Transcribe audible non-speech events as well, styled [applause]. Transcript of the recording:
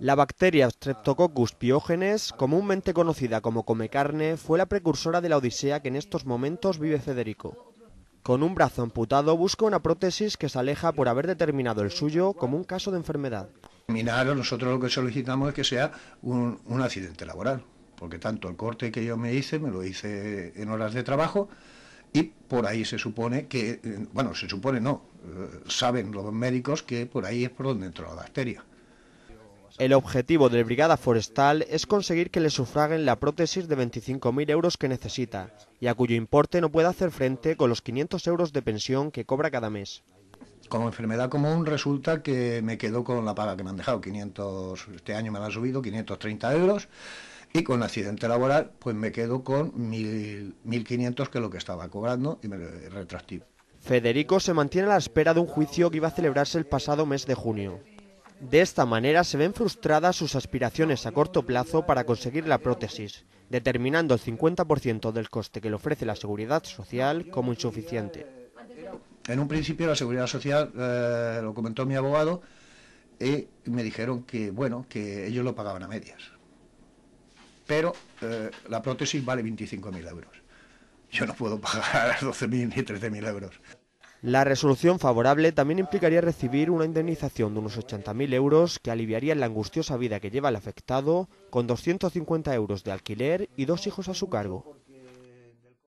La bacteria Streptococcus piógenes, comúnmente conocida como come carne, fue la precursora de la odisea que en estos momentos vive Federico. Con un brazo amputado busca una prótesis que se aleja por haber determinado el suyo como un caso de enfermedad. nosotros lo que solicitamos es que sea un, un accidente laboral, porque tanto el corte que yo me hice, me lo hice en horas de trabajo, y por ahí se supone que, eh, bueno, se supone no, eh, saben los médicos que por ahí es por donde entró la bacteria. El objetivo de Brigada Forestal es conseguir que le sufraguen la prótesis de 25.000 euros que necesita y a cuyo importe no puede hacer frente con los 500 euros de pensión que cobra cada mes. Como enfermedad común resulta que me quedo con la paga que me han dejado, 500, este año me la han subido 530 euros y con accidente laboral pues me quedo con 1.500 que es lo que estaba cobrando y me retractivo. Federico se mantiene a la espera de un juicio que iba a celebrarse el pasado mes de junio. De esta manera se ven frustradas sus aspiraciones a corto plazo para conseguir la prótesis, determinando el 50% del coste que le ofrece la seguridad social como insuficiente. En un principio la seguridad social, eh, lo comentó mi abogado, y me dijeron que, bueno, que ellos lo pagaban a medias. Pero eh, la prótesis vale 25.000 euros. Yo no puedo pagar 12.000 [laughs] ni 13.000 euros. La resolución favorable también implicaría recibir una indemnización de unos 80.000 euros que aliviaría la angustiosa vida que lleva el afectado, con 250 euros de alquiler y dos hijos a su cargo.